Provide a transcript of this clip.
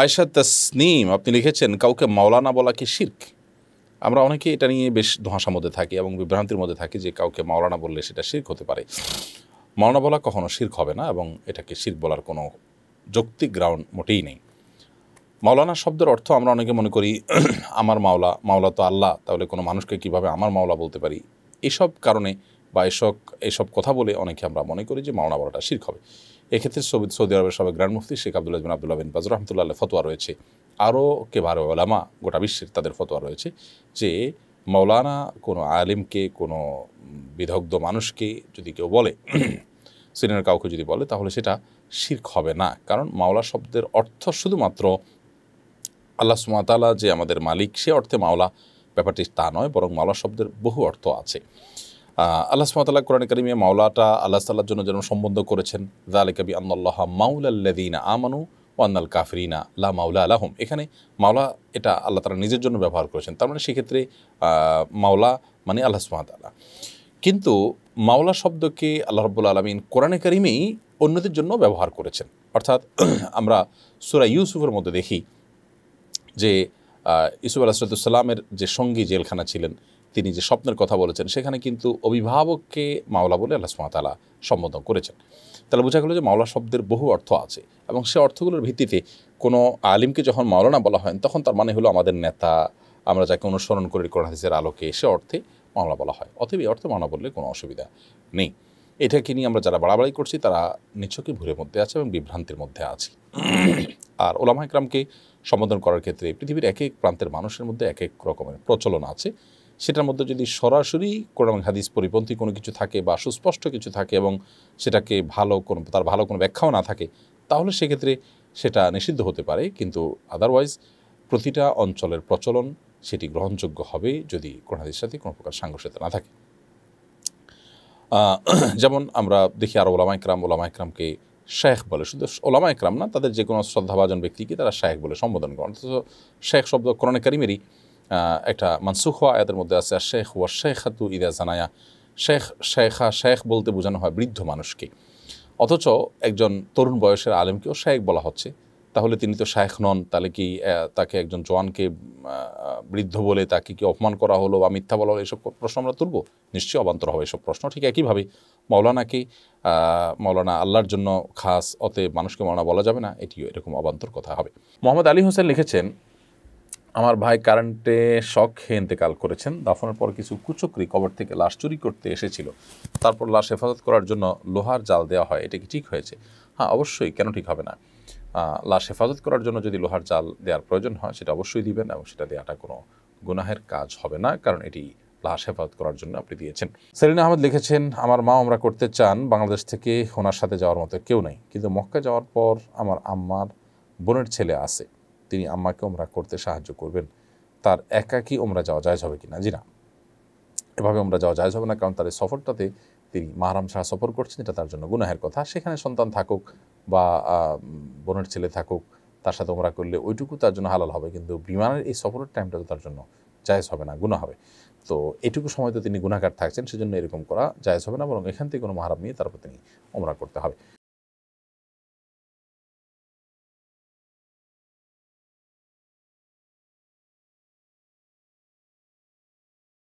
আয়সা তসনিম আপনি লিখেছেন কাউকে মাওলানা বলা কি শির্ক আমরা অনেকে এটা নিয়ে বেশ ধোঁয়াশার মধ্যে থাকি এবং বিভ্রান্তির মধ্যে থাকি যে কাউকে মাওলানা বললে সেটা শির্ক হতে পারে মাওলানা বলা কখনো শির্ক হবে না এবং এটাকে শির্ক বলার কোনো যৌক্তিক গ্রাউন্ড মোটেই নেই মাওলানা শব্দের অর্থ আমরা অনেকে মনে করি আমার মাওলা মাওলা তো আল্লাহ তাহলে কোনো মানুষকে কিভাবে আমার মাওলা বলতে পারি এসব কারণে বা এসব এইসব কথা বলে অনেকে আমরা মনে করি যে মাওনা বলাটা শির্ক হবে এক্ষেত্রে সৌদি সৌদি আরবের সাবেক গ্র্যান্ড মুফতি শেখ আব্দুল্লাহ বিন আবদুল্লাহ বিন বাজুর রহমতুল্লাহ ফতোয়া রয়েছে আরও কে কেবার ওলামা গোটা বিশ্বের তাদের ফতোয়া রয়েছে যে মৌলানা কোনো আলিমকে কোনো বিধগ্ধ মানুষকে যদি কেউ বলে সিনিয়র কাউকে যদি বলে তাহলে সেটা শির্ক হবে না কারণ মাওলা শব্দের অর্থ শুধুমাত্র আল্লাহ সুমাতালা যে আমাদের মালিক সে অর্থে মাওলা ব্যাপারটি তা নয় বরং মাওলা শব্দের বহু অর্থ আছে আল্লাহ সুমতাল্লাহ কোরআন করিমিয়া মাওলাটা আল্লাহ তাল্লার জন্য যেন সম্বন্ধ করেছেন জালেকাবি আন্নাল্লাহ মাউলাল্লাদিনা আমানু ওয়ান্নাল কাফরিনা লা মাউলা আলাহম এখানে মাওলা এটা আল্লাহ তালা নিজের জন্য ব্যবহার করেছেন তার মানে সেক্ষেত্রে মাওলা মানে আল্লাহ সুমাতাল্লাহ কিন্তু মাওলা শব্দকে আল্লাহ রব্বুল আলমিন কোরআনে করিমেই অন্যদের জন্য ব্যবহার করেছেন অর্থাৎ আমরা সুরা ইউসুফের মধ্যে দেখি যে ইউসুফ আলাহিসাল্লামের যে সঙ্গী জেলখানা ছিলেন তিনি যে স্বপ্নের কথা বলেছেন সেখানে কিন্তু অভিভাবককে মাওলা বলে আল্লাহ সুমাতালা সম্বোধন করেছেন তাহলে বোঝা গেল যে মাওলা শব্দের বহু অর্থ আছে এবং সে অর্থগুলোর ভিত্তিতে কোনো আলিমকে যখন মাওলানা বলা হয় তখন তার মানে হলো আমাদের নেতা আমরা যাকে অনুসরণ করি কোরআন হাদিসের আলোকে সে অর্থে মামলা বলা হয় অতএব এই অর্থে মাওলা বললে কোনো অসুবিধা নেই এটাকে নিয়ে আমরা যারা বাড়াবাড়ি করছি তারা নিছকই ভুলের মধ্যে আছে এবং বিভ্রান্তির মধ্যে আছি আর ওলামা একরামকে সম্বোধন করার ক্ষেত্রে পৃথিবীর এক এক প্রান্তের মানুষের মধ্যে এক এক রকমের প্রচলন আছে সেটার মধ্যে যদি সরাসরি কোরআন হাদিস পরিপন্থী কোনো কিছু থাকে বা সুস্পষ্ট কিছু থাকে এবং সেটাকে ভালো কোন তার ভালো কোনো ব্যাখ্যাও না থাকে তাহলে সেক্ষেত্রে সেটা নিষিদ্ধ হতে পারে কিন্তু আদারওয়াইজ প্রতিটা অঞ্চলের প্রচলন সেটি গ্রহণযোগ্য হবে যদি কোরআন হাদিসের সাথে কোনো প্রকার সাংঘর্ষতা না থাকে যেমন আমরা দেখি আর ওলামা ইকরাম ওলামা ইকরামকে শেখ বলে শুধু ওলামা ইকরাম না তাদের যে কোনো শ্রদ্ধাভাজন ব্যক্তিকে তারা শেখ বলে সম্বোধন করেন অথচ শেখ শব্দ কোরআন কারিমেরই একটা মানসুখ হওয়া আয়াতের মধ্যে আছে শেখ ওয়া শেখ হাতু ইদা জানায়া শেখ শেখা শেখ বলতে বোঝানো হয় বৃদ্ধ মানুষকে অথচ একজন তরুণ বয়সের আলেমকেও শেখ বলা হচ্ছে তাহলে তিনি তো শায়েখ নন তাহলে কি তাকে একজন জওয়ানকে বৃদ্ধ বলে তাকে কি অপমান করা হলো বা মিথ্যা বলা হলো এসব প্রশ্ন আমরা তুলব নিশ্চয়ই অবান্তর হবে এসব প্রশ্ন ঠিক একইভাবে মৌলানাকে মৌলানা আল্লাহর জন্য খাস অতে মানুষকে মৌলানা বলা যাবে না এটিও এরকম অবান্তর কথা হবে মোহাম্মদ আলী হোসেন লিখেছেন আমার ভাই কারেন্টে শখ খেয়ে ইন্তেকাল করেছেন দাফনের পর কিছু কুচকরি কবর থেকে লাশ চুরি করতে এসেছিল তারপর লাশ হেফাজত করার জন্য লোহার জাল দেওয়া হয় এটা কি ঠিক হয়েছে হ্যাঁ অবশ্যই কেন ঠিক হবে না লাশ হেফাজত করার জন্য যদি লোহার জাল দেওয়ার প্রয়োজন হয় সেটা অবশ্যই দিবেন এবং সেটা দেওয়াটা কোনো গুনাহের কাজ হবে না কারণ এটি লাশ হেফাজত করার জন্য আপনি দিয়েছেন সেলিন আহমেদ লিখেছেন আমার মা আমরা করতে চান বাংলাদেশ থেকে ওনার সাথে যাওয়ার মতো কেউ নেই কিন্তু মক্কা যাওয়ার পর আমার আম্মার বোনের ছেলে আছে তিনি আম্মাকে ওমরা করতে সাহায্য করবেন তার একাকি ওমরা যাওয়া যায় হবে কিনা জি না এভাবে ওমরা যাওয়া যায় হবে না কারণ তার এই সফরটাতে তিনি মাহারাম শাহ সফর করছেন এটা তার জন্য গুনাহের কথা সেখানে সন্তান থাকুক বা বোনের ছেলে থাকুক তার সাথে ওমরা করলে ওইটুকু তার জন্য হালাল হবে কিন্তু বিমানের এই সফরের টাইমটা তো তার জন্য জায়েজ হবে না গুণা হবে তো এটুকু সময় তো তিনি গুণাকার থাকছেন সেজন্য এরকম করা জায়েজ হবে না বরং এখান থেকে কোনো মাহারাম নিয়ে তারপর তিনি ওমরা করতে হবে